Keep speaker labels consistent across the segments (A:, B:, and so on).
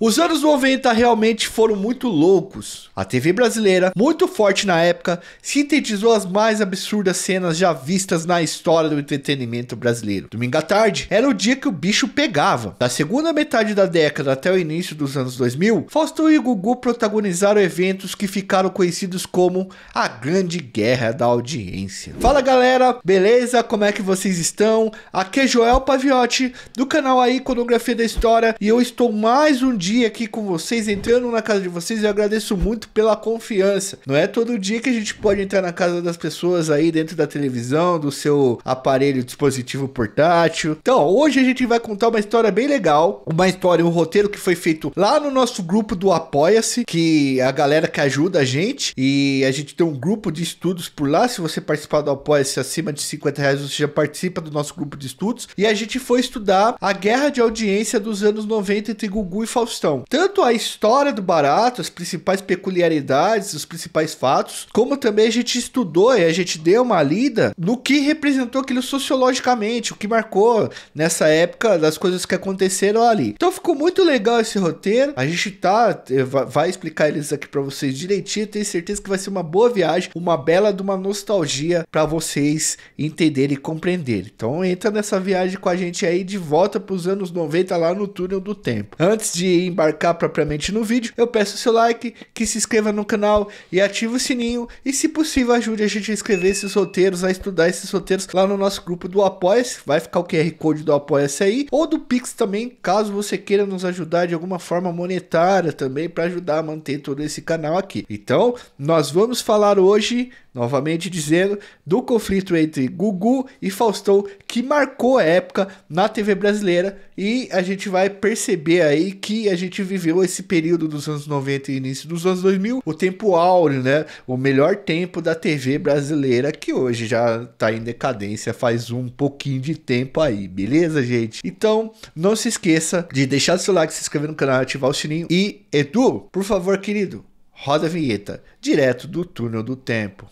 A: Os anos 90 realmente foram muito loucos. A TV brasileira, muito forte na época, sintetizou as mais absurdas cenas já vistas na história do entretenimento brasileiro. Domingo à tarde era o dia que o bicho pegava. Da segunda metade da década até o início dos anos 2000, Fausto e Gugu protagonizaram eventos que ficaram conhecidos como a Grande Guerra da Audiência. Fala galera, beleza? Como é que vocês estão? Aqui é Joel Paviotti do canal A Iconografia da História e eu estou mais um dia aqui com vocês, entrando na casa de vocês. Eu agradeço muito pela confiança. Não é todo dia que a gente pode entrar na casa das pessoas aí dentro da televisão, do seu aparelho dispositivo portátil. Então, hoje a gente vai contar uma história bem legal, uma história, um roteiro que foi feito lá no nosso grupo do Apoia-se, que é a galera que ajuda a gente e a gente tem um grupo de estudos por lá. Se você participar do Apoia-se acima de 50 reais, você já participa do nosso grupo de estudos. E a gente foi estudar a guerra de audiência dos anos 90 entre Gugu e Faustão. Tanto a história do barato, as principais peculiaridades, os principais fatos, como também a gente estudou e a gente deu uma lida no que representou aquilo sociologicamente, o que marcou nessa época das coisas que aconteceram ali. Então ficou muito legal esse roteiro. A gente tá eh, vai explicar eles aqui para vocês direitinho. Tenho certeza que vai ser uma boa viagem, uma bela de uma nostalgia para vocês entenderem e compreenderem. Então entra nessa viagem com a gente aí de volta para os anos 90 lá no túnel do tempo. Antes de embarcar propriamente no vídeo, eu peço seu like, que se inscreva no canal e ative o sininho e se possível ajude a gente a escrever esses roteiros, a estudar esses roteiros lá no nosso grupo do Apoia-se, vai ficar o QR Code do Apoia-se aí, ou do Pix também, caso você queira nos ajudar de alguma forma monetária também, para ajudar a manter todo esse canal aqui. Então, nós vamos falar hoje Novamente dizendo do conflito entre Gugu e Faustão, que marcou a época na TV brasileira, e a gente vai perceber aí que a gente viveu esse período dos anos 90 e início dos anos 2000, o tempo áureo, né? O melhor tempo da TV brasileira, que hoje já tá em decadência faz um pouquinho de tempo aí, beleza, gente? Então, não se esqueça de deixar seu like, se inscrever no canal, ativar o sininho. E, Edu, por favor, querido, roda a vinheta, direto do túnel do tempo.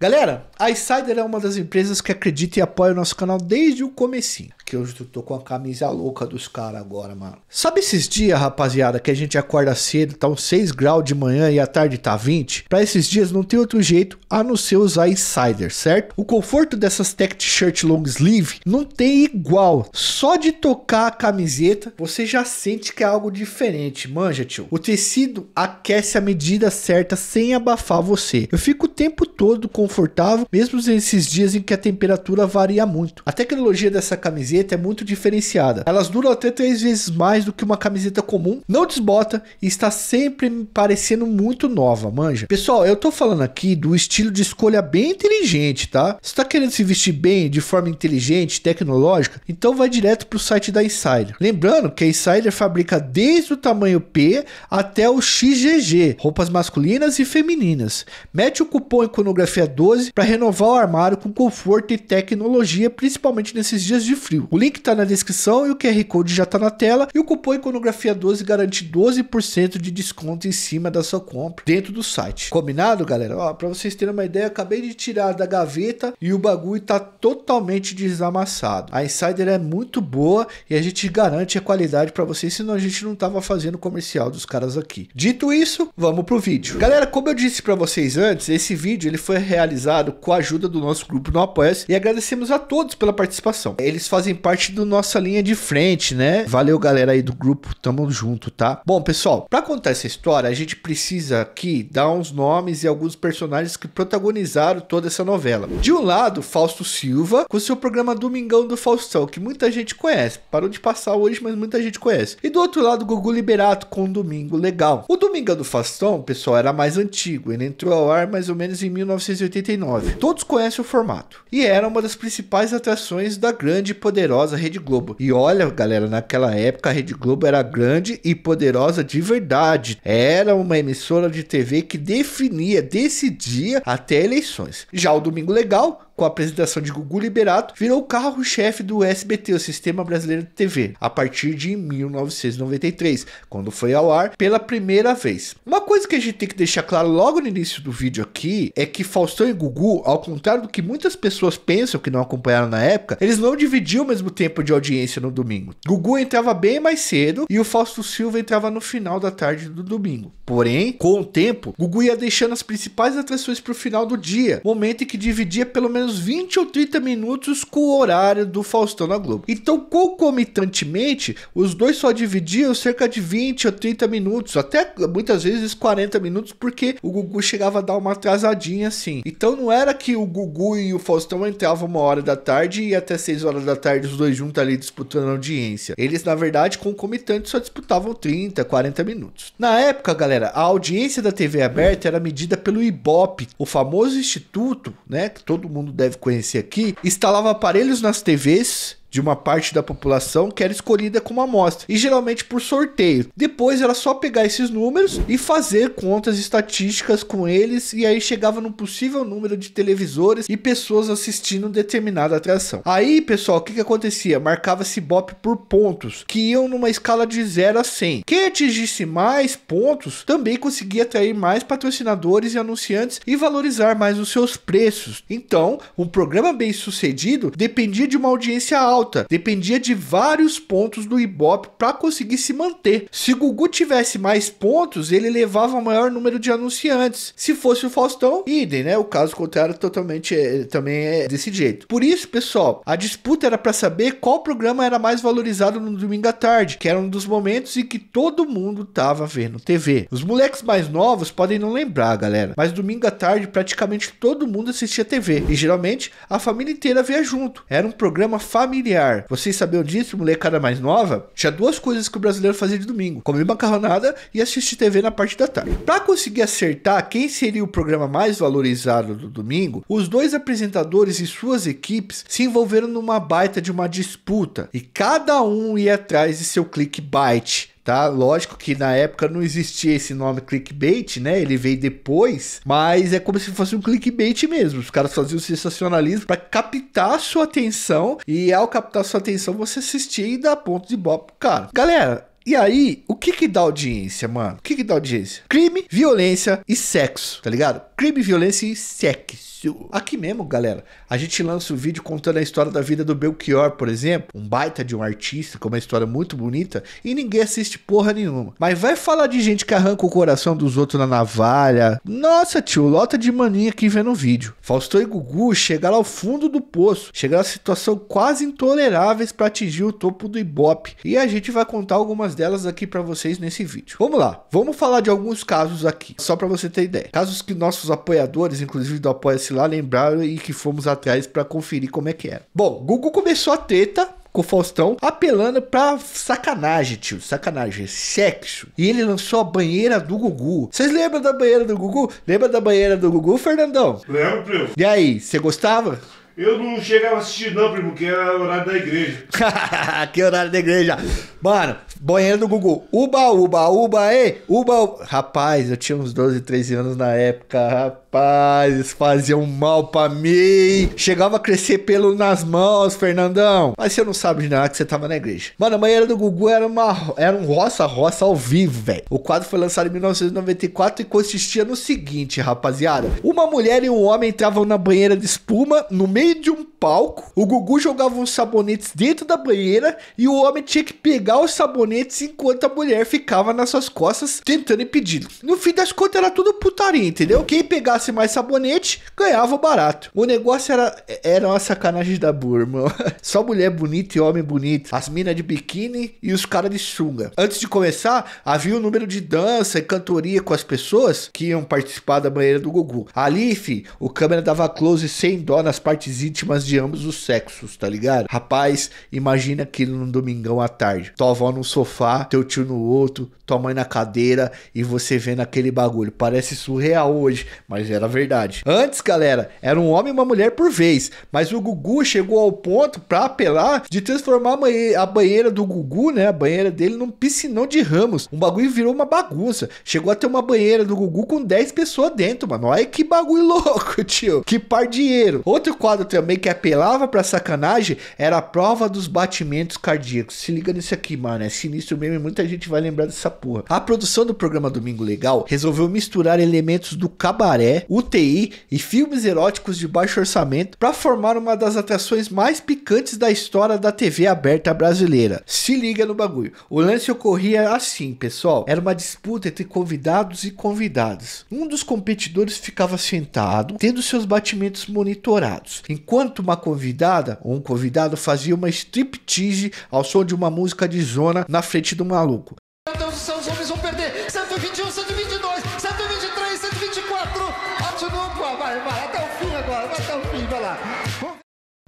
A: Galera, a Insider é uma das empresas que acredita e apoia o nosso canal desde o comecinho. Que hoje eu tô com a camisa louca dos caras agora, mano. Sabe esses dias, rapaziada, que a gente acorda cedo, tá uns 6 graus de manhã e à tarde tá 20? Para esses dias não tem outro jeito a não ser usar Insider, certo? O conforto dessas tech t-shirt long sleeve não tem igual. Só de tocar a camiseta, você já sente que é algo diferente, manja, tio. O tecido aquece a medida certa sem abafar você. Eu fico o tempo todo confortável mesmo nesses dias em que a temperatura varia muito. A tecnologia dessa camiseta é muito diferenciada. Elas duram até três vezes mais do que uma camiseta comum, não desbota e está sempre me parecendo muito nova, manja. Pessoal, eu tô falando aqui do estilo de escolha bem inteligente, tá? Se tá querendo se vestir bem, de forma inteligente, tecnológica, então vai direto pro site da Insider. Lembrando que a Insider fabrica desde o tamanho P até o XGG, roupas masculinas e femininas. Mete o cupom iconografia 12 para renovar o armário com conforto e tecnologia, principalmente nesses dias de frio. O link está na descrição e o QR Code já está na tela. E o cupom Iconografia 12 garante 12% de desconto em cima da sua compra dentro do site. Combinado, galera? para vocês terem uma ideia, acabei de tirar da gaveta e o bagulho está totalmente desamassado. A Insider é muito boa e a gente garante a qualidade para vocês, senão a gente não tava fazendo comercial dos caras aqui. Dito isso, vamos pro vídeo. Galera, como eu disse para vocês antes, esse vídeo ele foi realizado com a ajuda do nosso grupo no Apoia-se. E agradecemos a todos pela participação. Eles fazem parte da nossa linha de frente, né? Valeu, galera aí do grupo. Tamo junto, tá? Bom, pessoal, para contar essa história, a gente precisa aqui dar uns nomes e alguns personagens que protagonizaram toda essa novela. De um lado, Fausto Silva, com seu programa Domingão do Faustão, que muita gente conhece. Parou de passar hoje, mas muita gente conhece. E do outro lado, Gugu Liberato, com um Domingo Legal. O Domingão do Faustão, pessoal, era mais antigo. Ele entrou ao ar mais ou menos em 1989. Todos conhecem o formato. E era uma das principais atrações da grande e poderosa Rede Globo. E olha, galera, naquela época a Rede Globo era grande e poderosa de verdade. Era uma emissora de TV que definia, decidia até eleições. Já o Domingo Legal com a apresentação de Gugu Liberato, virou o carro-chefe do SBT, o Sistema Brasileiro de TV, a partir de 1993, quando foi ao ar pela primeira vez. Uma coisa que a gente tem que deixar claro logo no início do vídeo aqui é que Faustão e Gugu, ao contrário do que muitas pessoas pensam que não acompanharam na época, eles não dividiam o mesmo tempo de audiência no domingo. Gugu entrava bem mais cedo e o Fausto Silva entrava no final da tarde do domingo. Porém, com o tempo, Gugu ia deixando as principais atrações para o final do dia, momento em que dividia pelo menos menos 20 ou 30 minutos com o horário do Faustão na Globo. Então, concomitantemente, os dois só dividiam cerca de 20 ou 30 minutos, até muitas vezes 40 minutos, porque o Gugu chegava a dar uma atrasadinha assim. Então, não era que o Gugu e o Faustão entravam uma hora da tarde e até 6 horas da tarde os dois juntos ali disputando audiência. Eles, na verdade, concomitantes só disputavam 30, 40 minutos. Na época, galera, a audiência da TV aberta era medida pelo Ibope, o famoso instituto, né, que todo mundo deve conhecer aqui, instalava aparelhos nas TVs de uma parte da população que era escolhida como amostra, e geralmente por sorteio. Depois era só pegar esses números e fazer contas estatísticas com eles, e aí chegava num possível número de televisores e pessoas assistindo determinada atração. Aí, pessoal, o que, que acontecia? Marcava-se BOP por pontos, que iam numa escala de 0 a 100. Quem atingisse mais pontos também conseguia atrair mais patrocinadores e anunciantes e valorizar mais os seus preços. Então, um programa bem sucedido dependia de uma audiência alta alta, dependia de vários pontos do Ibope para conseguir se manter. Se Gugu tivesse mais pontos, ele levava maior número de anunciantes. Se fosse o Faustão, idem, né? O caso contrário totalmente é, também é desse jeito. Por isso, pessoal, a disputa era para saber qual programa era mais valorizado no domingo à tarde, que era um dos momentos em que todo mundo tava vendo TV. Os moleques mais novos podem não lembrar, galera, mas domingo à tarde praticamente todo mundo assistia TV e geralmente a família inteira via junto. Era um programa familiar familiar. Vocês sabiam disso, molecada mais nova? Tinha duas coisas que o brasileiro fazia de domingo: comer macarronada e assistir TV na parte da tarde. Para conseguir acertar quem seria o programa mais valorizado do domingo, os dois apresentadores e suas equipes se envolveram numa baita de uma disputa e cada um ia atrás de seu clickbait tá? Lógico que na época não existia esse nome clickbait, né? Ele veio depois, mas é como se fosse um clickbait mesmo. Os caras faziam sensacionalismo para captar sua atenção e ao captar sua atenção você assistia e dar ponto de bola pro cara. Galera, e aí, o que que dá audiência, mano? O que que dá audiência? Crime, violência e sexo, tá ligado? Crime, violência e sexo. Aqui mesmo, galera, a gente lança o um vídeo contando a história da vida do Belchior, por exemplo, um baita de um artista com uma história muito bonita, e ninguém assiste porra nenhuma. Mas vai falar de gente que arranca o coração dos outros na navalha. Nossa, tio, lota de maninha aqui vendo o vídeo. Faustão e Gugu chegaram ao fundo do poço, chegaram a situação quase intoleráveis para atingir o topo do Ibope. E a gente vai contar algumas algumas delas aqui para vocês nesse vídeo. Vamos lá, vamos falar de alguns casos aqui, só para você ter ideia. Casos que nossos apoiadores, inclusive do Apoia-se lá, lembraram e que fomos atrás para conferir como é que era. Bom, Google começou a treta com o Faustão, apelando para sacanagem, tio. Sacanagem, sexo. E ele lançou a banheira do Gugu. Vocês lembram da banheira do Gugu? Lembra da banheira do Gugu, Fernandão? Lembro. E aí, você gostava? Eu não chegava a assistir, não, primo, porque era horário da igreja. que horário da igreja. Mano, banheiro do Gugu. Uba, uba, uba, ei, uba. Rapaz, eu tinha uns 12, 13 anos na época. Rapaz, eles faziam mal pra mim. Chegava a crescer pelo nas mãos, Fernandão. Mas você não sabe de nada que você tava na igreja. Mano, a banheira do Gugu era, uma, era um roça-roça ao vivo, velho. O quadro foi lançado em 1994 e consistia no seguinte, rapaziada. Uma mulher e um homem entravam na banheira de espuma no meio meio de um palco, o Gugu jogava uns sabonetes dentro da banheira e o homem tinha que pegar os sabonetes enquanto a mulher ficava nas suas costas tentando impedir. No fim das contas era tudo putaria, entendeu? Quem pegasse mais sabonete ganhava barato. O negócio era, era uma sacanagem da burra, Só mulher bonita e homem bonito. As minas de biquíni e os caras de sunga. Antes de começar, havia um número de dança e cantoria com as pessoas que iam participar da banheira do Gugu. Ali, fi, o câmera dava close sem dó nas partes íntimas de ambos os sexos, tá ligado? Rapaz, imagina aquilo num domingão à tarde. Tua avó no sofá, teu tio no outro, tua mãe na cadeira e você vendo aquele bagulho. Parece surreal hoje, mas era verdade. Antes, galera, era um homem e uma mulher por vez, mas o Gugu chegou ao ponto para apelar de transformar a banheira do Gugu, né, a banheira dele num piscinão de ramos. Um bagulho virou uma bagunça. Chegou a ter uma banheira do Gugu com 10 pessoas dentro, mano. Olha que bagulho louco, tio. Que par dinheiro. Outro quadro também que apelava pra sacanagem era a prova dos batimentos cardíacos. Se liga nisso aqui, mano. É sinistro mesmo e muita gente vai lembrar dessa porra. A produção do programa Domingo Legal resolveu misturar elementos do cabaré, UTI e filmes eróticos de baixo orçamento para formar uma das atrações mais picantes da história da TV aberta brasileira. Se liga no bagulho. O lance ocorria assim, pessoal. Era uma disputa entre convidados e convidadas. Um dos competidores ficava sentado, tendo seus batimentos monitorados, enquanto uma convidada ou um convidado fazia uma striptease ao som de uma música de zona na frente do maluco.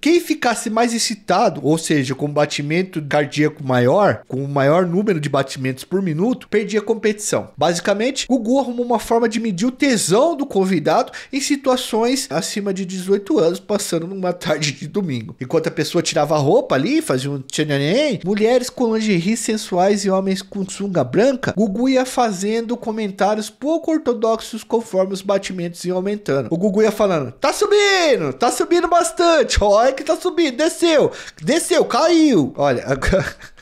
A: Quem ficasse mais excitado, ou seja, com batimento cardíaco maior, com o maior número de batimentos por minuto, perdia a competição. Basicamente, o Google arrumou uma forma de medir o tesão do convidado em situações acima de 18 anos, passando numa tarde de domingo. Enquanto a pessoa tirava a roupa ali, fazia um tchananém, mulheres com lingerie sensuais e homens com sunga branca, Gugu ia fazendo comentários pouco ortodoxos conforme os batimentos iam aumentando. O Gugu ia falando, tá subindo, tá subindo bastante, ó, é que tá subindo, desceu, desceu, caiu. Olha, agora...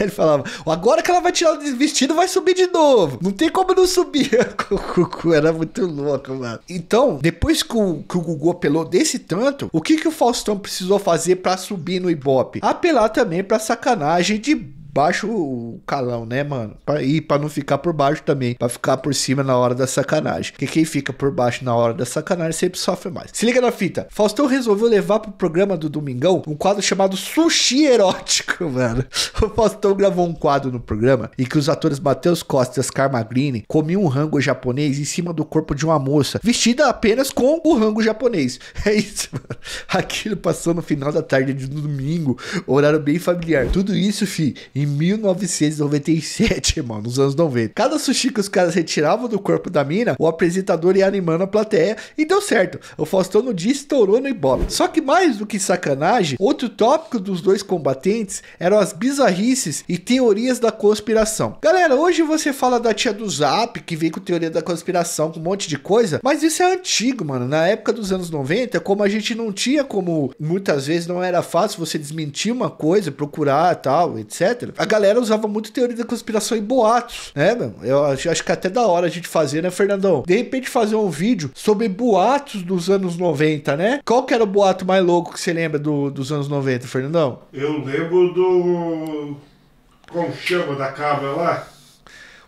A: Ele falava, agora que ela vai tirar o vestido, vai subir de novo. Não tem como não subir. o Gugu era muito louco, mano. Então, depois que o, que o Gugu apelou desse tanto, o que, que o Faustão precisou fazer para subir no Ibope? Apelar também pra sacanagem de baixo o calão, né, mano? Pra, e pra não ficar por baixo também, pra ficar por cima na hora da sacanagem. Porque quem fica por baixo na hora da sacanagem sempre sofre mais. Se liga na fita. Faustão resolveu levar pro programa do Domingão um quadro chamado Sushi Erótico, mano. O Faustão gravou um quadro no programa em que os atores Matheus Costa e Oscar Magrini comiam um rango japonês em cima do corpo de uma moça, vestida apenas com o rango japonês. É isso, mano. Aquilo passou no final da tarde de domingo, horário bem familiar. Tudo isso, fi, em em 1997, mano, nos anos 90. Cada sushi que os caras retiravam do corpo da mina, o apresentador ia animando a plateia e deu certo. O Faustão no dia estourou no Ibope. Só que mais do que sacanagem, outro tópico dos dois combatentes eram as bizarrices e teorias da conspiração. Galera, hoje você fala da tia do Zap, que vem com teoria da conspiração, com um monte de coisa, mas isso é antigo, mano. Na época dos anos 90, como a gente não tinha como, muitas vezes não era fácil você desmentir uma coisa, procurar tal, etc velho. A galera usava muito teoria da conspiração em boatos, né, meu? Eu acho, acho que até da hora a gente fazer, né, Fernandão? De repente fazer um vídeo sobre boatos dos anos 90, né? Qual que era o boato mais louco que você lembra do, dos anos 90, Fernandão? Eu lembro do. Como chama da cabra lá?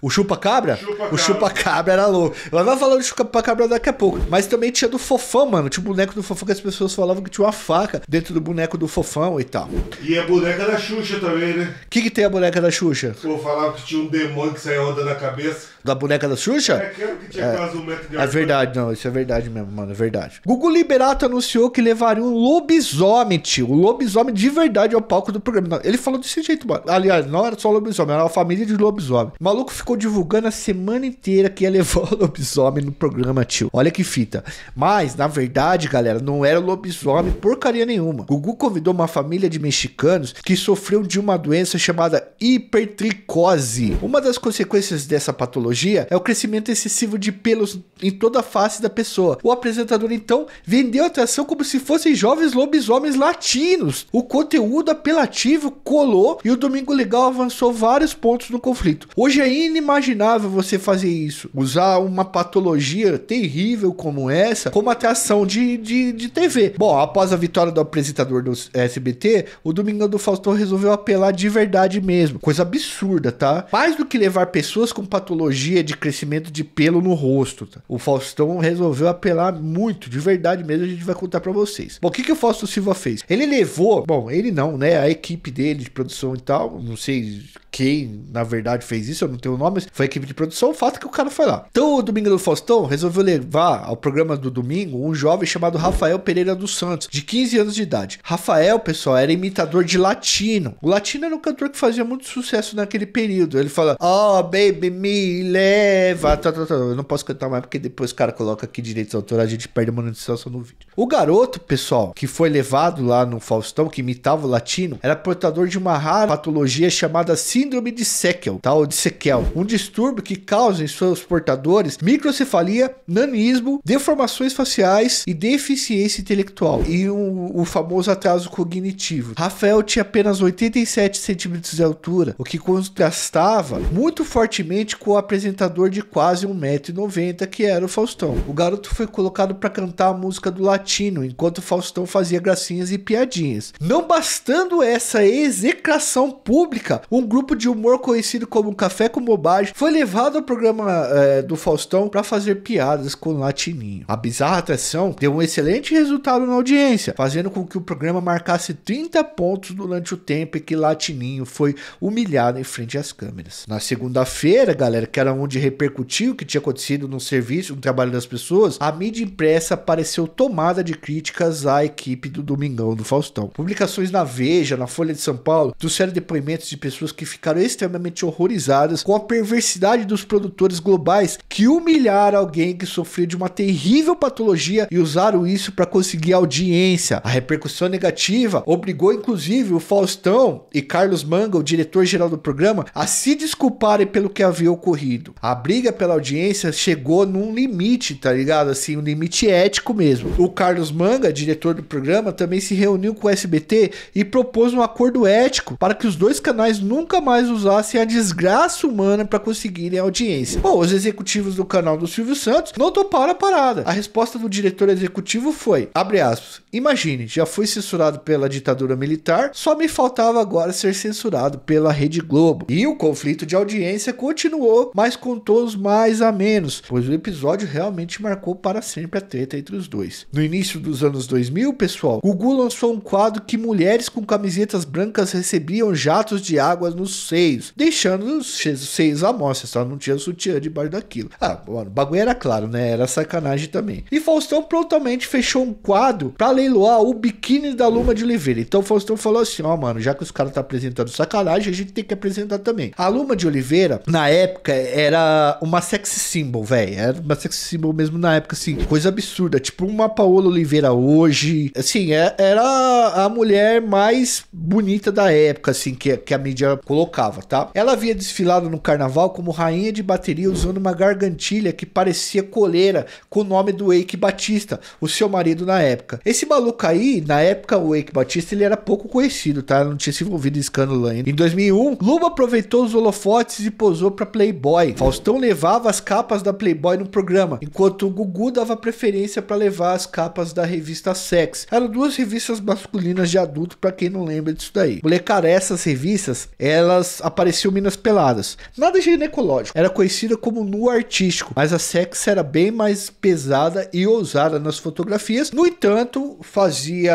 A: O chupa-cabra? Chupa o chupa-cabra era louco. Ela vai falar do chupa-cabra daqui a pouco. Mas também tinha do fofão, mano. Tinha o boneco do fofão que as pessoas falavam que tinha uma faca dentro do boneco do fofão e tal. E a boneca da Xuxa também, né? O que, que tem a boneca da Xuxa? Pô, falava que tinha um demônio que saía onda na cabeça. Da boneca da Xuxa? É, aquela que tinha é, quase um metro de É verdade, não. Isso é verdade mesmo, mano. É verdade. Gugu Liberato anunciou que levaria um lobisomem, tio. O lobisomem de verdade ao palco do programa. Não, ele falou desse jeito, mano. Aliás, não era só lobisomem, era uma família de lobisomem. O maluco ficou ficou divulgando a semana inteira que ia levar o lobisomem no programa, tio. Olha que fita. Mas, na verdade, galera, não era lobisomem porcaria nenhuma. Gugu convidou uma família de mexicanos que sofreu de uma doença chamada hipertricose. Uma das consequências dessa patologia é o crescimento excessivo de pelos em toda a face da pessoa. O apresentador, então, vendeu a atração como se fossem jovens lobisomens latinos. O conteúdo apelativo colou e o Domingo Legal avançou vários pontos no conflito. Hoje é inimaginável inimaginável você fazer isso. Usar uma patologia terrível como essa como atração de, de, de TV. Bom, após a vitória do apresentador do SBT, o Domingão do Faustão resolveu apelar de verdade mesmo. Coisa absurda, tá? Mais do que levar pessoas com patologia de crescimento de pelo no rosto, tá? o Faustão resolveu apelar muito, de verdade mesmo, a gente vai contar para vocês. Bom, o que, que o Fausto Silva fez? Ele levou, bom, ele não, né? A equipe dele de produção e tal, não sei quem na verdade fez isso, eu não tenho o nome nomes, foi a equipe de produção, o fato é que o cara foi lá. Então o Domingo do Faustão resolveu levar ao programa do domingo um jovem chamado Rafael Pereira dos Santos, de 15 anos de idade. Rafael, pessoal, era imitador de latino. O latino era um cantor que fazia muito sucesso naquele período. Ele fala, oh baby me leva, tá, tá, tá. eu não posso cantar mais porque depois o cara coloca aqui direitos autorais, a gente perde a monetização no vídeo. O garoto, pessoal, que foi levado lá no Faustão, que imitava o latino, era portador de uma rara patologia chamada síndrome de Sekel, tal, tá? de Sekel um distúrbio que causa em seus portadores microcefalia, nanismo, deformações faciais e deficiência intelectual e o famoso atraso cognitivo. Rafael tinha apenas 87 centímetros de altura, o que contrastava muito fortemente com o apresentador de quase 1,90m que era o Faustão. O garoto foi colocado para cantar a música do latino, enquanto Faustão fazia gracinhas e piadinhas. Não bastando essa execração pública, um grupo de humor conhecido como Café com Bob bobagem, foi levado ao programa é, do Faustão para fazer piadas com o Latininho. A bizarra atração deu um excelente resultado na audiência, fazendo com que o programa marcasse 30 pontos durante o tempo em que Latininho foi humilhado em frente às câmeras. Na segunda-feira, galera, que era onde repercutiu o que tinha acontecido no serviço, no trabalho das pessoas, a mídia impressa apareceu tomada de críticas à equipe do Domingão do Faustão. Publicações na Veja, na Folha de São Paulo, trouxeram depoimentos de pessoas que ficaram extremamente horrorizadas com a perversidade dos produtores globais que humilharam alguém que sofria de uma terrível patologia e usaram isso para conseguir audiência. A repercussão negativa obrigou inclusive o Faustão e Carlos Manga, o diretor-geral do programa, a se desculparem pelo que havia ocorrido. A briga pela audiência chegou num limite, tá ligado? Assim, um limite ético mesmo. O Carlos Manga, diretor do programa, também se reuniu com o SBT e propôs um acordo ético para que os dois canais nunca mais usassem a desgraça humana grana né, para conseguirem né, audiência. Bom, os executivos do canal do Silvio Santos não toparam a parada. A resposta do diretor executivo foi, abre aspas, imagine, já fui censurado pela ditadura militar, só me faltava agora ser censurado pela Rede Globo. E o conflito de audiência continuou, mas com todos mais a menos, pois o episódio realmente marcou para sempre a treta entre os dois. No início dos anos 2000, pessoal, Gugu lançou um quadro que mulheres com camisetas brancas recebiam jatos de água nos seios, deixando os seios três amostras, só não tinha sutiã debaixo daquilo. Ah, mano, o bagulho era claro, né? Era sacanagem também. E Faustão prontamente fechou um quadro pra leiloar o biquíni da Luma de Oliveira. Então Faustão falou assim: ó, oh, mano, já que os caras tá apresentando sacanagem, a gente tem que apresentar também. A Luma de Oliveira, na época, era uma sex symbol, velho. Era uma sex symbol mesmo na época, assim, coisa absurda. Tipo uma Paola Oliveira hoje. Assim, é, era a mulher mais bonita da época, assim, que, que a mídia colocava, tá? Ela havia desfilado no carnaval carnaval como rainha de bateria usando uma gargantilha que parecia coleira com o nome do Wake Batista, o seu marido na época. Esse maluco aí, na época o Wake Batista, ele era pouco conhecido, tá? Não tinha se envolvido em escândalo ainda. Em 2001, Luba aproveitou os holofotes e posou para Playboy. Faustão levava as capas da Playboy no programa, enquanto o Gugu dava preferência para levar as capas da revista Sex. Eram duas revistas masculinas de adulto, para quem não lembra disso daí. Molecada, essas revistas, elas apareciam minas peladas. Na nada ginecológico. Era conhecida como nu artístico, mas a sex era bem mais pesada e ousada nas fotografias. No entanto, fazia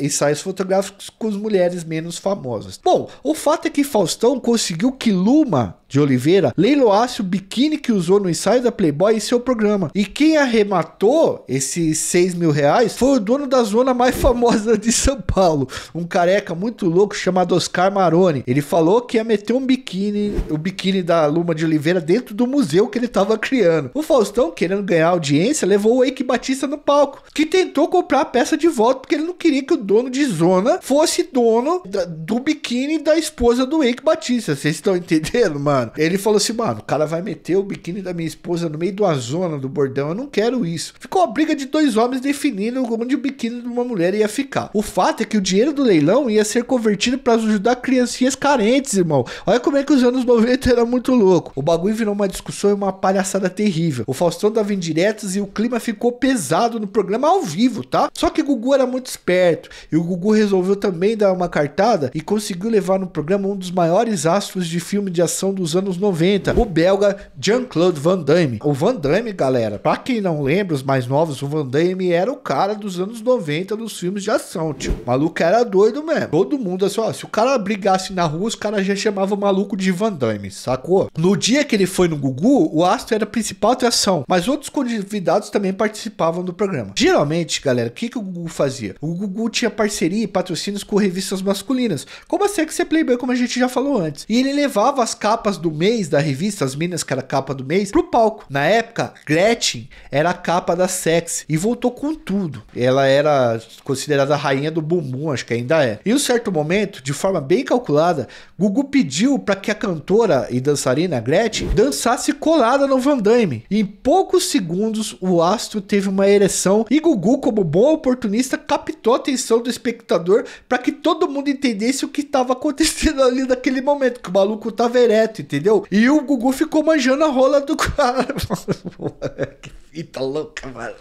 A: ensaios fotográficos com as mulheres menos famosas. Bom, o fato é que Faustão conseguiu que Luma de Oliveira leiloasse o biquíni que usou no ensaio da Playboy em seu programa. E quem arrematou esses 6 mil reais foi o dono da zona mais famosa de São Paulo, um careca muito louco chamado Oscar Maroni. Ele falou que ia meter um biquíni, o biquíni da Luma de Oliveira dentro do museu que ele estava criando. O Faustão, querendo ganhar audiência, levou o Eike Batista no palco, que tentou comprar a peça de volta porque ele não queria que o dono de Zona fosse dono da, do biquíni da esposa do Eike Batista. Vocês estão entendendo, mano? Ele falou assim, mano, o cara vai meter o biquíni da minha esposa no meio de uma zona do bordão, eu não quero isso. Ficou a briga de dois homens definindo onde o biquíni de uma mulher ia ficar. O fato é que o dinheiro do leilão ia ser convertido para ajudar criancinhas carentes, irmão. Olha como é que os anos 90 90 era muito louco. O bagulho virou uma discussão e uma palhaçada terrível. O Faustão dava indiretas e o clima ficou pesado no programa ao vivo, tá? Só que o Gugu era muito esperto e o Gugu resolveu também dar uma cartada e conseguiu levar no programa um dos maiores astros de filme de ação dos anos 90, o belga Jean-Claude Van Damme. O Van Damme, galera, pra quem não lembra, os mais novos, o Van Damme era o cara dos anos 90 dos filmes de ação, tio. O maluco era doido mesmo. Todo mundo, assim, ó, se o cara brigasse na rua, os caras já chamavam o maluco de Van Damme sacou? No dia que ele foi no Gugu, o Astro era a principal atração, mas outros convidados também participavam do programa. Geralmente, galera, o que, que o Gugu fazia? O Gugu tinha parceria e patrocínios com revistas masculinas, como a Sexy Playboy, como a gente já falou antes. E ele levava as capas do mês da revista, as minas que era a capa do mês, pro palco. Na época, Gretchen era a capa da Sexy e voltou com tudo. Ela era considerada a rainha do bumbum, acho que ainda é. E um certo momento, de forma bem calculada, Gugu pediu para que a cantora cantora e dançarina Gretchen dançasse colada no Van Damme. Em poucos segundos, o astro teve uma ereção e Gugu, como bom oportunista, captou a atenção do espectador para que todo mundo entendesse o que estava acontecendo ali naquele momento, que o maluco tava ereto, entendeu? E o Gugu ficou manjando a rola do cara. que fita louca, mano.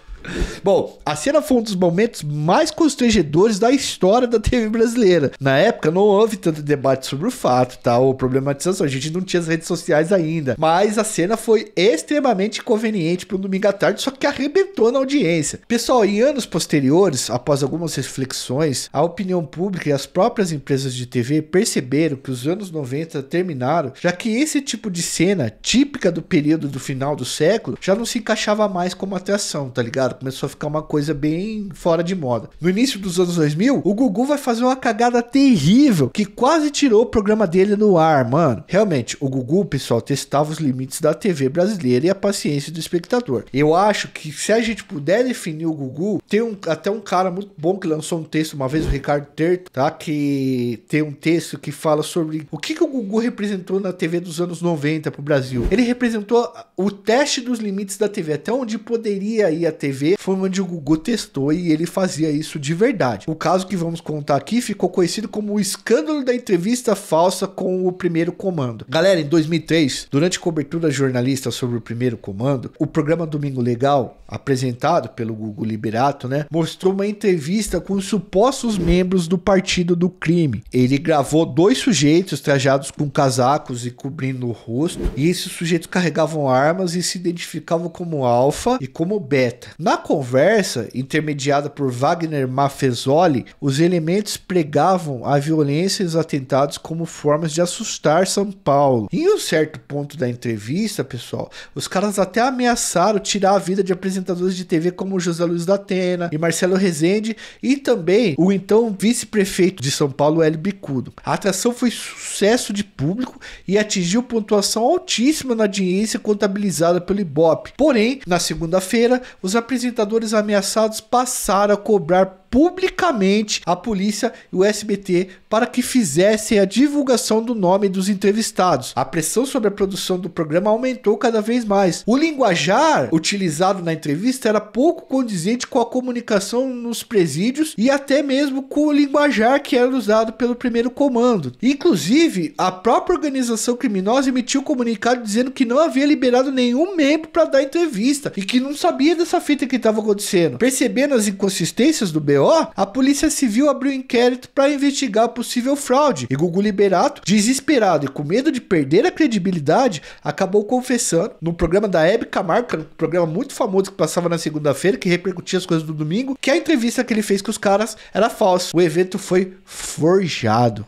A: Bom, a cena foi um dos momentos mais constrangedores da história da TV brasileira. Na época não houve tanto debate sobre o fato, tá? Ou problematização. A gente não tinha as redes sociais ainda. Mas a cena foi extremamente conveniente para um domingo à tarde, só que arrebentou na audiência. Pessoal, em anos posteriores, após algumas reflexões, a opinião pública e as próprias empresas de TV perceberam que os anos 90 terminaram, já que esse tipo de cena, típica do período do final do século, já não se encaixava mais como atração, tá ligado? Começou a ficar uma coisa bem fora de moda. No início dos anos 2000, o Gugu vai fazer uma cagada terrível que quase tirou o programa dele no ar, mano. Realmente, o Gugu, pessoal, testava os limites da TV brasileira e a paciência do espectador. Eu acho que se a gente puder definir o Gugu, tem um, até um cara muito bom que lançou um texto uma vez, o Ricardo Terto, tá? Que tem um texto que fala sobre o que, que o Gugu representou na TV dos anos 90 pro Brasil. Ele representou o teste dos limites da TV, até onde poderia ir a TV TV foi onde o Gugu testou e ele fazia isso de verdade. O caso que vamos contar aqui ficou conhecido como o escândalo da entrevista falsa com o primeiro comando. Galera, em 2003, durante cobertura jornalista sobre o primeiro comando, o programa Domingo Legal, apresentado pelo Gugu Liberato, né, mostrou uma entrevista com supostos membros do Partido do Crime. Ele gravou dois sujeitos trajados com casacos e cobrindo o rosto, e esses sujeitos carregavam armas e se identificavam como alfa e como beta. Na na conversa, intermediada por Wagner Maffesoli, os elementos pregavam a violência e os atentados como formas de assustar São Paulo. Em um certo ponto da entrevista, pessoal, os caras até ameaçaram tirar a vida de apresentadores de TV como José Luiz da Atena e Marcelo Rezende e também o então vice-prefeito de São Paulo, L. Bicudo. A atração foi sucesso de público e atingiu pontuação altíssima na audiência contabilizada pelo Ibope. Porém, na segunda-feira, os apresentadores apresentadores ameaçados passaram a cobrar publicamente a polícia e o SBT para que fizessem a divulgação do nome dos entrevistados. A pressão sobre a produção do programa aumentou cada vez mais. O linguajar utilizado na entrevista era pouco condizente com a comunicação nos presídios e até mesmo com o linguajar que era usado pelo primeiro comando. Inclusive, a própria organização criminosa emitiu um comunicado dizendo que não havia liberado nenhum membro para dar entrevista e que não sabia dessa fita que estava acontecendo. Percebendo as inconsistências do BO, a Polícia Civil abriu inquérito para investigar possível fraude e Gugu Liberato, desesperado e com medo de perder a credibilidade, acabou confessando no programa da Hebe Camargo, um programa muito famoso que passava na segunda-feira, que repercutia as coisas do domingo, que a entrevista que ele fez com os caras era falsa. O evento foi forjado.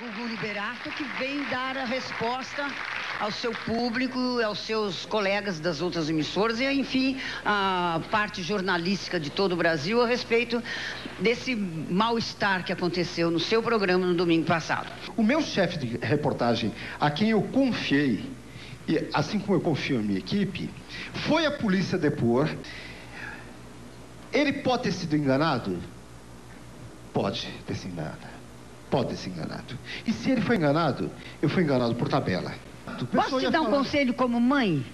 A: Gugu Liberato que vem dar a resposta ao seu público, aos seus colegas das outras emissoras e, enfim, à parte jornalística de todo o Brasil a respeito desse mal-estar que aconteceu no seu programa no domingo passado. O meu chefe de reportagem, a quem eu confiei, e assim como eu confio na minha equipe, foi à polícia depor. Ele pode ter sido enganado? Pode ter sido enganado. Pode ter sido enganado. E se ele foi enganado, eu fui enganado por tabela. Posso te dar um conselho como mãe?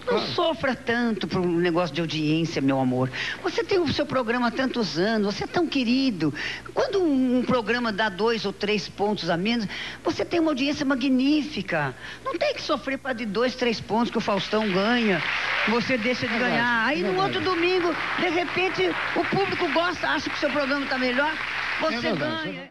A: Não claro. sofra tanto por um negócio de audiência, meu amor. Você tem o seu programa há tantos anos, você é tão querido. Quando um, um, programa dá dois ou três pontos a menos, você tem uma audiência magnífica. Não tem que sofrer para de dois, três pontos que o Faustão ganha, você deixa de é ganhar. Aí é no outro domingo, de repente, o público gosta, acha que o seu programa está melhor, é você ganha.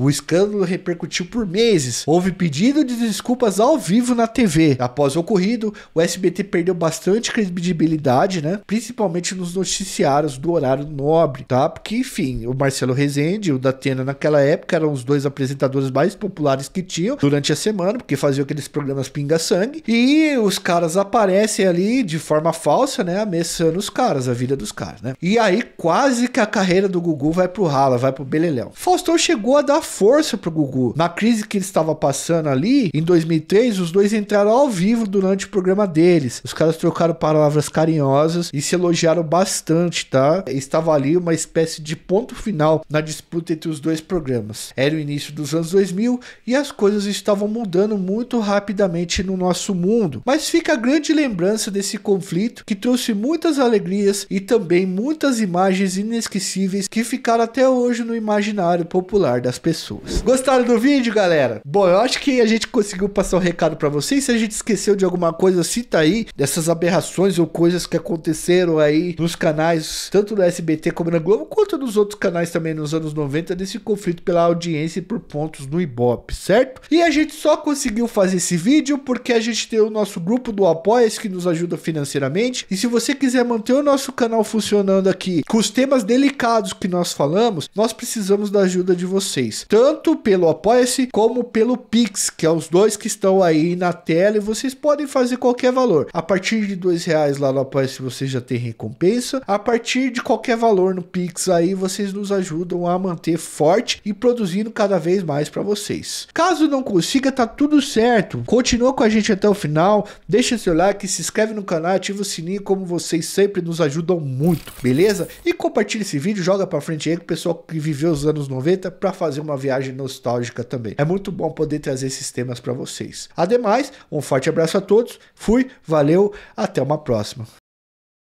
A: O escândalo repercutiu por meses. Houve pedido de desculpas ao vivo na TV. Após o ocorrido, o SBT perdeu bastante credibilidade, né? Principalmente nos noticiários do horário nobre, tá? Porque, enfim, o Marcelo Rezende e o Datena naquela época eram os dois apresentadores mais populares que tinham durante a semana, porque faziam aqueles programas pinga-sangue. E os caras aparecem ali de forma falsa, né? Ameaçando os caras, a vida dos caras, né? E aí quase que a carreira do Gugu vai pro rala, vai pro beleléu. Faustão chegou a dar força pro Gugu. Na crise que ele estava passando ali, em 2003, os dois entraram ao vivo durante o programa deles. Os caras trocaram palavras carinhosas e se elogiaram bastante, tá? Estava ali uma espécie de ponto final na disputa entre os dois programas. Era o início dos anos 2000 e as coisas estavam mudando muito rapidamente no nosso mundo. Mas fica a grande lembrança desse conflito que trouxe muitas alegrias e também muitas imagens inesquecíveis que ficaram até hoje no imaginário popular das pessoas pessoas. Gostaram do vídeo, galera? Bom, eu acho que a gente conseguiu passar o um recado para vocês. Se a gente esqueceu de alguma coisa, cita aí dessas aberrações ou coisas que aconteceram aí nos canais, tanto do SBT como na Globo, quanto nos outros canais também nos anos 90, desse conflito pela audiência e por pontos no Ibope, certo? E a gente só conseguiu fazer esse vídeo porque a gente tem o nosso grupo do Apoia-se que nos ajuda financeiramente. E se você quiser manter o nosso canal funcionando aqui com os temas delicados que nós falamos, nós precisamos da ajuda de vocês tanto pelo Apoia-se como pelo Pix, que é os dois que estão aí na tela e vocês podem fazer qualquer valor. A partir de dois reais lá no Apoia-se vocês já têm recompensa. A partir de qualquer valor no Pix aí vocês nos ajudam a manter forte e produzindo cada vez mais para vocês. Caso não consiga, tá tudo certo. Continua com a gente até o final. Deixa seu like, se inscreve no canal, ativa o sininho como vocês sempre nos ajudam muito, beleza? E compartilha esse vídeo, joga para frente aí com o pessoal que viveu os anos 90 para fazer uma uma viagem nostálgica também. É muito bom poder trazer esses temas para vocês. Ademais, um forte abraço a todos, fui, valeu, até uma próxima.